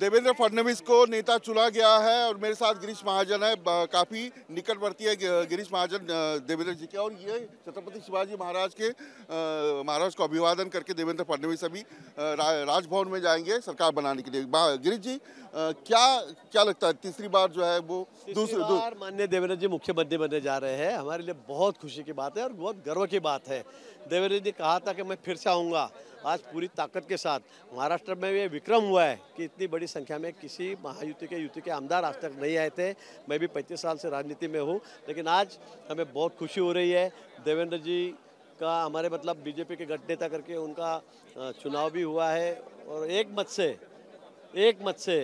देवेंद्र फडणवीस को नेता चुना गया है और मेरे साथ गिरीश महाजन है काफ़ी निकटवर्ती है गिरीश महाजन देवेंद्र जी के और ये छत्रपति शिवाजी महाराज के महाराज को अभिवादन करके देवेंद्र फडणवीस अभी रा, राजभवन में जाएंगे सरकार बनाने के लिए गिरीश जी क्या क्या लगता है तीसरी बार जो है वो दूसरी बार माननीय देवेंद्र जी मुख्यमंत्री बनने जा रहे हैं हमारे लिए बहुत खुशी की बात है और बहुत गर्व की बात है देवेंद्र जी ने कहा था कि मैं फिर से आऊँगा आज पूरी ताकत के साथ महाराष्ट्र में ये विक्रम हुआ है कि इतनी बड़ी संख्या में किसी महायुति के युति के आमदार आज तक नहीं आए थे मैं भी पैंतीस साल से राजनीति में हूँ लेकिन आज हमें बहुत खुशी हो रही है देवेंद्र जी का हमारे मतलब बीजेपी के गठ नेता करके उनका चुनाव भी हुआ है और एक मत से एक मत से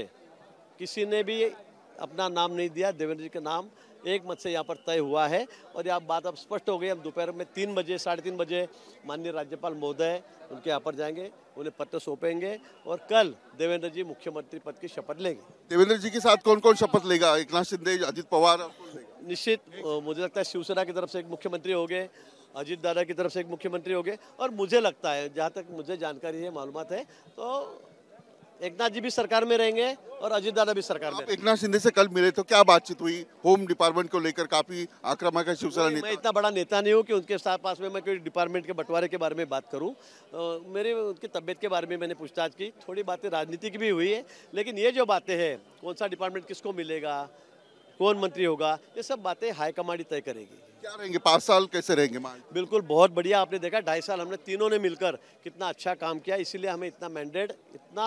किसी ने भी अपना नाम नहीं दिया देवेंद्र जी का नाम एक मत से यहाँ पर तय हुआ है और यह बात अब स्पष्ट हो गई हम दोपहर में तीन बजे साढ़े तीन बजे माननीय राज्यपाल महोदय उनके यहाँ पर जाएंगे उन्हें पत्र सौंपेंगे और कल देवेंद्र जी मुख्यमंत्री पद की शपथ लेंगे देवेंद्र जी के साथ कौन कौन शपथ लेगा एक नाथ शिंदे अजित पवार निश्चित मुझे लगता है शिवसेना की तरफ से एक मुख्यमंत्री हो गए अजीत दादा की तरफ से एक मुख्यमंत्री हो गए और मुझे लगता है जहाँ तक मुझे जानकारी है मालूम है तो एक जी भी सरकार में रहेंगे और अजीत दादा भी सरकार में एक शिंदे से कल मिले तो क्या बातचीत हुई होम डिपार्टमेंट को लेकर काफी आक्रामक है शिवसेना नेता मैं इतना बड़ा नेता नहीं हूँ कि उनके साथ पास में मैं कोई डिपार्टमेंट के बंटवारे के बारे में बात करूँ तो मेरे उनकी तबियत के बारे में मैंने पूछताछ की थोड़ी बातें राजनीति की भी हुई है लेकिन ये जो बातें हैं कौन सा डिपार्टमेंट किसको मिलेगा कौन मंत्री होगा ये सब बातें हाईकमांड तय करेगी क्या रहेंगे पाँच साल कैसे रहेंगे बिल्कुल बहुत बढ़िया आपने देखा ढाई साल हमने तीनों ने मिलकर कितना अच्छा काम किया इसीलिए हमें इतना मैंडेट इतना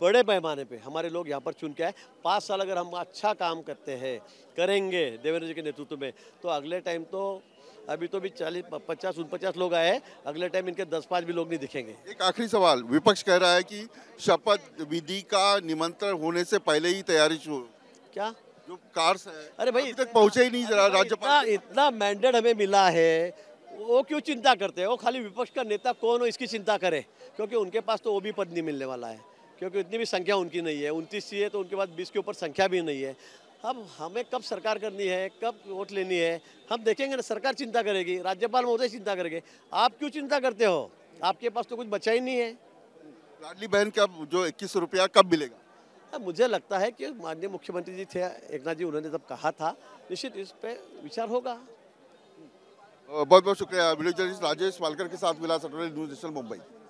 बड़े पैमाने पे हमारे लोग यहाँ पर चुन के आए पाँच साल अगर हम अच्छा काम करते हैं करेंगे देवेंद्र जी के नेतृत्व में तो अगले टाइम तो अभी तो भी चालीस पचास उनपचास लोग आए अगले टाइम इनके दस पाँच भी लोग नहीं दिखेंगे एक आखिरी सवाल विपक्ष कह रहा है कि शपथ विधि का निमंत्रण होने से पहले ही तैयारी शुरू क्या जो कार से अरे भाई तक पहुँचे ही नहीं जरा राज्यपाल इतना, इतना मैंडेट हमें मिला है वो क्यों चिंता करते हैं वो खाली विपक्ष का नेता कौन हो इसकी चिंता करे क्योंकि उनके पास तो वो भी पद नहीं मिलने वाला है क्योंकि इतनी भी संख्या उनकी नहीं है उनतीस सी है तो उनके बाद बीस के ऊपर संख्या भी नहीं है अब हमें कब सरकार करनी है कब वोट लेनी है हम देखेंगे ना सरकार चिंता करेगी राज्यपाल महोदय चिंता करेंगे आप क्यों चिंता करते हो आपके पास तो कुछ बचा ही नहीं है लाडली बहन का जो इक्कीस रुपया कब मिलेगा मुझे लगता है कि माननीय मुख्यमंत्री जी थे एक जी उन्होंने जब कहा था निश्चित इस पर विचार होगा बहुत बहुत शुक्रिया राजेश पालकर के साथ मिला सटोरी न्यूज डिजिटल मुंबई